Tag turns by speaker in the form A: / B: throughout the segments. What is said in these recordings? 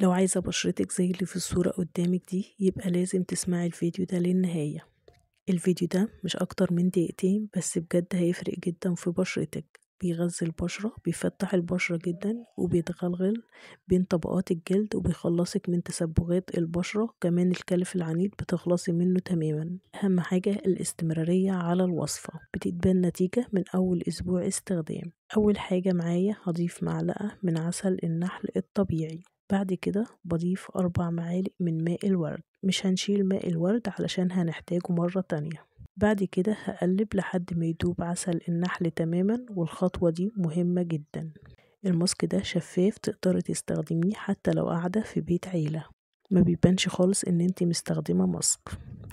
A: لو عايزة بشرتك زي اللي في الصورة قدامك دي يبقى لازم تسمعي الفيديو ده للنهاية الفيديو ده مش أكتر من دقيقتين بس بجد هيفرق جدا في بشرتك بيغذي البشرة بيفتح البشرة جدا وبيتغلغل بين طبقات الجلد وبيخلصك من تسبغات البشرة كمان الكلف العنيد بتخلصي منه تماما أهم حاجة الاستمرارية على الوصفة بتتبان نتيجة من أول أسبوع استخدام أول حاجة معايا هضيف معلقة من عسل النحل الطبيعي بعد كده بضيف أربع معالق من ماء الورد مش هنشيل ماء الورد علشان هنحتاجه مرة تانية بعد كده هقلب لحد ما يدوب عسل النحل تماما والخطوة دي مهمة جدا الماسك ده شفاف تقدري تستخدميه حتى لو قاعدة في بيت عيلة ما بيبانش خالص ان انت مستخدمة ماسك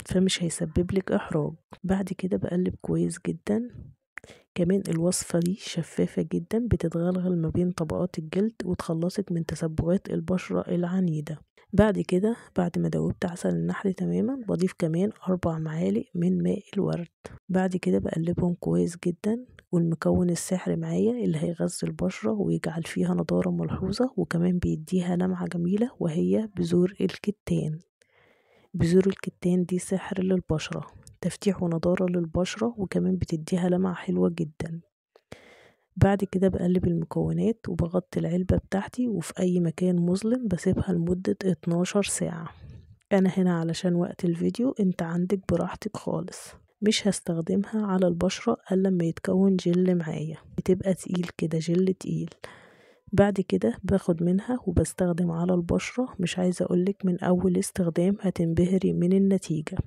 A: فمش هيسببلك احراج بعد كده بقلب كويس جدا كمان الوصفة دي شفافة جدا بتتغلغل ما بين طبقات الجلد وتخلصك من تسبغات البشرة العنيدة بعد كده بعد ما دوبت عسل النحل تماما بضيف كمان أربع معالق من ماء الورد بعد كده بقلبهم كويس جدا والمكون السحر معايا اللي هيغذي البشرة ويجعل فيها نضارة ملحوظة وكمان بيديها لمعة جميلة وهي بذور الكتان بذور الكتان دي سحر للبشرة تفتيح ونضارة للبشرة وكمان بتديها لمعة حلوة جدا بعد كده بقلب المكونات وبغطي العلبة بتاعتي وفي أي مكان مظلم بسيبها لمدة 12 ساعة أنا هنا علشان وقت الفيديو انت عندك براحتك خالص مش هستخدمها على البشرة ألا لما يتكون جل معايا بتبقى تقيل كده جل تقيل بعد كده باخد منها وبستخدم على البشرة مش عايزة أقولك من أول استخدام هتنبهري من النتيجة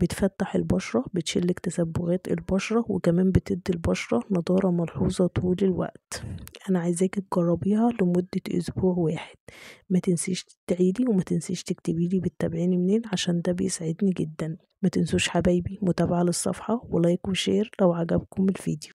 A: بتفتح البشرة بتشيل تسبغات البشرة وكمان بتدي البشرة نضارة ملحوظة طول الوقت أنا عايزاكي تجربيها لمدة أسبوع واحد ما تنسيش تعيدي وما تنسيش تكتبيلي بتتابعيني منين عشان ده بيسعدني جدا ما تنسوش حبايبي متابعة للصفحة ولايك وشير لو عجبكم الفيديو